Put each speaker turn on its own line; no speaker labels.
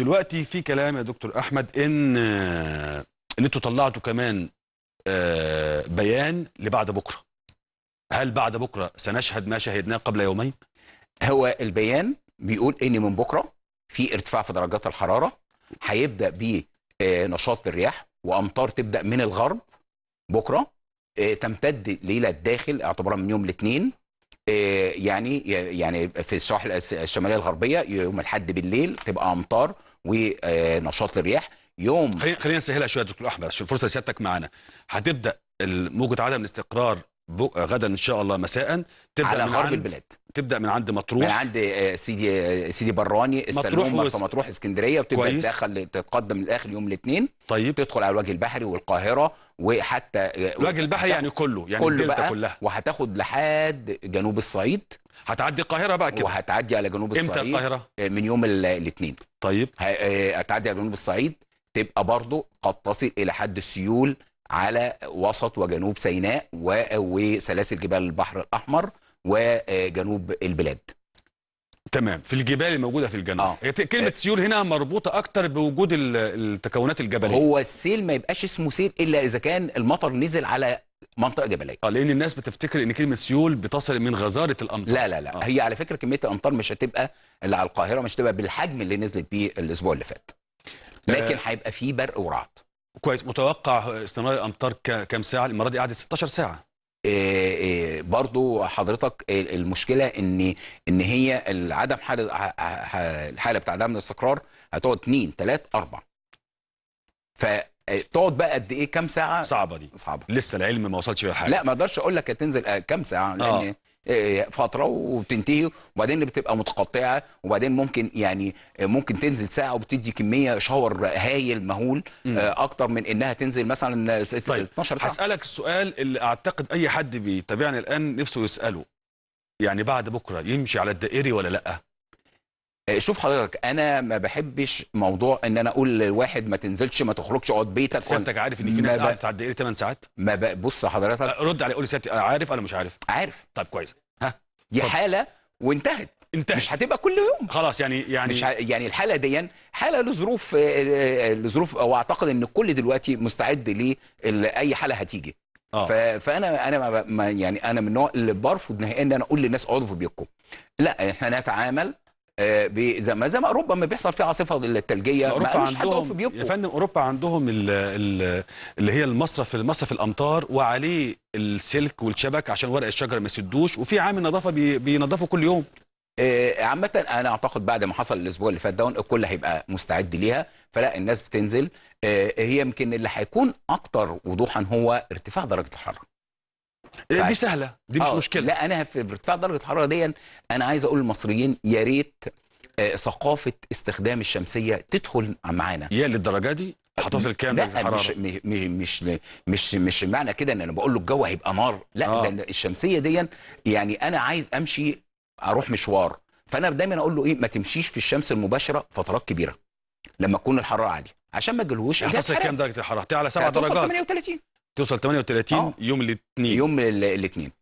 دلوقتي في كلام يا دكتور احمد ان آه، ان انتوا طلعتوا كمان آه، بيان لبعد بكره هل بعد بكره سنشهد ما شهدناه قبل يومين هو البيان بيقول ان من بكره في ارتفاع في درجات الحراره هيبدا بنشاط آه، الرياح وامطار تبدا من الغرب بكره تمتد ليله الداخل اعتبارا من يوم الاثنين آه، يعني يعني في السواحل الشماليه الغربيه يوم الاحد بالليل تبقى امطار ونشاط للرياح يوم خلينا نسهلها شويه دكتور احمد عشان فرصه سيادتك معانا هتبدا موجه عدم الاستقرار غدا ان شاء الله مساء تبدا على غرب البلاد تبدا من عند مطروح من عند آه، سيدي آه، سيدي براني مطروح مرسى مطروح اسكندريه وتبدا تدخل تتقدم للاخر يوم الاثنين طيب تدخل على الوجه البحري والقاهره وحتى آه، الوجه البحري يعني كله يعني كله بقى كلها وهتاخد لحد جنوب الصعيد هتعدي القاهره بقى كده وهتعدي على جنوب الصعيد امتى القاهره من يوم الاثنين طيب هتعدي على جنوب الصعيد تبقى برضه قد تصل الى حد سيول على وسط وجنوب سيناء وسلاسل جبال البحر الأحمر وجنوب البلاد تمام في الجبال الموجوده في الجنوب آه. كلمه آه. سيول هنا مربوطه اكتر بوجود التكونات الجبليه هو السيل ما يبقاش اسمه سيل الا اذا كان المطر نزل على منطقه جبليه اه لان الناس بتفتكر ان كلمه سيول بتصل من غزاره الامطار لا لا لا آه. هي على فكره كميه الامطار مش هتبقى اللي على القاهره مش هتبقى بالحجم اللي نزلت بيه الاسبوع اللي فات آه. لكن هيبقى آه. فيه برق ورعد كويس متوقع استمرار الامطار كام ساعه المره دي قعدت 16 ساعه آه، آه، برضو حضرتك المشكله ان ان هي عدم حاله الحاله بتاع عدم الاستقرار هتقعد 2 3 4 فتقعد بقى قد ايه كام ساعه صعبه دي صعبه لسه العلم ما وصلش فيها حاجه لا ما اقدرش اقول لك هتنزل آه، كام ساعه لان آه. فتره وبتنتهي وبعدين بتبقى متقطعه وبعدين ممكن يعني ممكن تنزل ساعه وبتدي كميه شاور هايل مهول آه، اكتر من انها تنزل مثلا طيب. 12 ساعه هسالك السؤال اللي اعتقد اي حد بيتابعنا الان نفسه يساله يعني بعد بكره يمشي على الدائري ولا لا آه، شوف حضرتك انا ما بحبش موضوع ان انا اقول لواحد ما تنزلش ما تخرجش اقعد بيتك سيادتك عارف ان في ناس قعدت على الدائري 8 ساعات ما بص حضرتك آه، رد علي قول لي آه، عارف انا مش عارف عارف طيب كويس ها دي حاله وانتهت انتهت مش هتبقى كل يوم خلاص يعني يعني مش يعني الحاله دي حاله لظروف لظروف واعتقد ان الكل دلوقتي مستعد لاي حاله هتيجي أوه. فانا انا ما... يعني انا من النوع اللي برفض نهائيا ان انا اقول للناس اقعدوا في بيتكم لا احنا نتعامل آه، ما زي ما اوروبا ما بيحصل فيها عاصفه الثلجيه ما قالوش حد في يا فندم اوروبا عندهم الـ الـ اللي هي المصرف المصرف الامطار وعليه السلك والشبك عشان ورق الشجر ما يسدوش وفي عامل نظافه بينظفوا كل يوم آه، عامة أنا أعتقد بعد ما حصل الأسبوع اللي فات داون الكل هيبقى مستعد ليها فلا الناس بتنزل آه، هي يمكن اللي هيكون أكتر وضوحا هو ارتفاع درجة الحرارة دي سهله دي مش آه، مشكله لا انا في ارتفاع درجه الحراره دي انا عايز اقول للمصريين يا ريت آه، ثقافه استخدام الشمسيه تدخل معانا يا للدرجه دي هتصل كام لا مش مش مش مش معنى كده ان انا بقول له الجو هيبقى نار لا آه. الشمسيه دي يعني انا عايز امشي اروح مشوار فانا دايما اقول له ايه ما تمشيش في الشمس المباشره فترات كبيره لما تكون الحراره عاليه عشان ما تجيلهوش هتصل كام درجه الحراره؟ على 7 درجات 38 توصل 38 أوه. يوم الاثنين يوم الاثنين